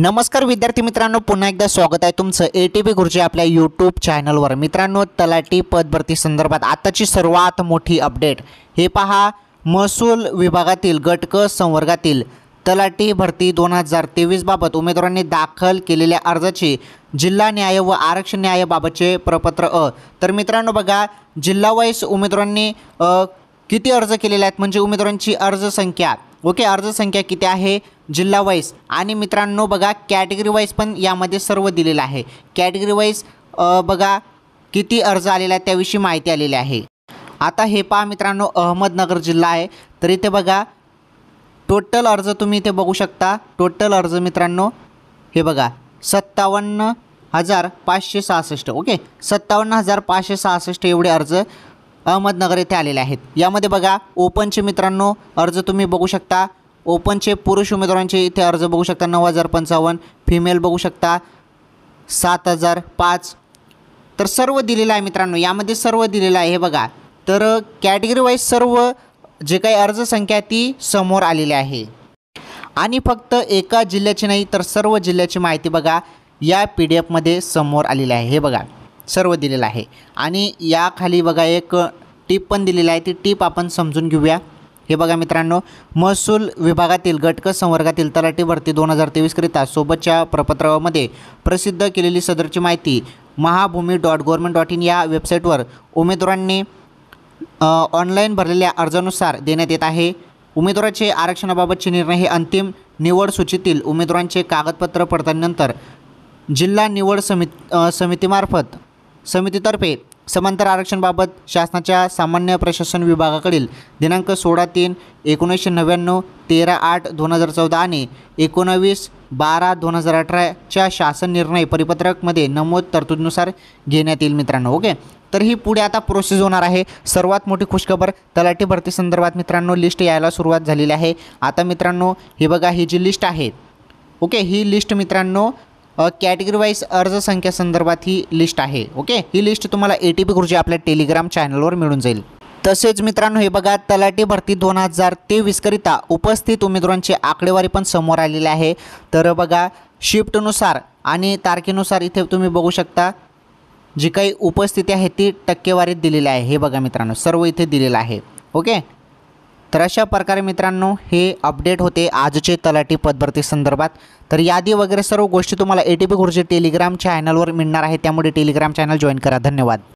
नमस्कार विद्यार्थी मित्रांनो पुन्हा एकदा स्वागत आहे तुमचं ए टी पी गुरुजी आपल्या यूट्यूब चॅनलवर मित्रांनो तलाठी पदभरती संदर्भात आताची सर्वात मोठी अपडेट हे पहा महसूल विभागातील गटक संवर्गातील तलाटी भरती दोन हजार तेवीसबाबत उमेदवारांनी दाखल केलेल्या अर्जाची जिल्हा न्याय व आरक्षण न्यायाबाबतचे प्रपत्र अ तर मित्रांनो बघा जिल्हा उमेदवारांनी किती अर्ज केलेले आहेत म्हणजे उमेदवारांची अर्ज संख्या ओके अर्ज संख्या किती आहे जिल्हा वाईज आणि मित्रांनो बघा कॅटेगरी वाईज पण यामध्ये सर्व दिलेलं आहे कॅटेगरी वाईज बघा किती अर्ज आलेला आहे त्याविषयी माहिती आलेली आहे आता हे पहा मित्रांनो अहमदनगर जिल्हा आहे तर इथे बघा टोटल अर्ज तुम्ही इथे बघू शकता टोटल अर्ज मित्रांनो हे बघा सत्तावन्न हजार पाचशे सहासष्ट ओके सत्तावन्न हजार पाचशे सहासष्ट एवढे अर्ज अहमदनगर येथे आलेले आहेत यामध्ये बघा ओपनचे मित्रांनो अर्ज तुम्ही बघू शकता ओपनचे पुरुष उमेदवारांचे इथे अर्ज बघू शकता नऊ हजार पंचावन्न फिमेल बघू शकता सात हजार पाच तर सर्व दिलेलं आहे मित्रांनो यामध्ये सर्व दिलेलं आहे हे बघा तर कॅटेगरी वाईज सर्व जे काही अर्ज अर्जसंख्या ती समोर आलेली आहे आणि फक्त एका जिल्ह्याची नाही तर सर्व जिल्ह्याची माहिती बघा या पी डी एफमध्ये समोर आलेली आहे हे बघा सर्व दिलेलं आहे आणि याखाली बघा एक टीप पण दिलेली आहे ती टीप आपण समजून घेऊया हे बघा मित्रांनो महसूल विभागातील गटक संवर्गातील तलाठी भरती दोन हजार तेवीसकरिता सोबतच्या प्रपत्रामध्ये प्रसिद्ध केलेली सदरची माहिती Mahabhumi dot government dot in या वेबसाईटवर उमेदवारांनी ऑनलाईन भरलेल्या अर्जानुसार देण्यात येत आहे उमेदवाराचे आरक्षणाबाबतचे निर्णय हे अंतिम निवड सूचीतील उमेदवारांचे कागदपत्र पडताळणीनंतर जिल्हा निवड समिती समितीमार्फत समितीतर्फे समांतर आरक्षणबाबत शासनाच्या सामान्य प्रशासन विभागाकडील दिनांक सोळा तीन एकोणीसशे नव्याण्णव तेरा आठ दोन हजार चौदा आणि एकोणावीस बारा दोन हजार अठराच्या शासन निर्णय परिपत्रकमध्ये नमूद तरतुदीनुसार घेण्यात येईल मित्रांनो ओके तर ही पुढे आता प्रोसेस होणार आहे सर्वात मोठी खुशखबर तलाठी भरतीसंदर्भात मित्रांनो लिस्ट यायला सुरुवात झालेली आहे आता मित्रांनो हे बघा ही जी लिस्ट आहे ओके ही लिस्ट मित्रांनो कॅटेगरी वाईज अर्ज संदर्भात ही लिस्ट आहे ओके ही लिस्ट तुम्हाला ए टी पी गुरुजी आपल्या टेलिग्राम चॅनलवर मिळून जाईल तसेच मित्रांनो हे बघा तलाठी भरती दोन हजार तेवीसकरिता उपस्थित उमेदवारांची आकडेवारी पण समोर आलेली आहे तर बघा शिफ्टनुसार आणि तारखेनुसार इथे तुम्ही बघू शकता जी काही उपस्थिती आहे ती टक्केवारीत दिलेली आहे हे बघा मित्रांनो सर्व इथे दिलेलं आहे ओके तर अशा प्रकारे मित्रांनो हे अपडेट होते आजचे तलाठी पदभरती संदर्भात तर यादी वगैरे सर्व गोष्टी तुम्हाला A T P Guruji Telegram चॅनलवर मिळणार आहे त्यामुळे टेलिग्राम चॅनल जॉईन करा धन्यवाद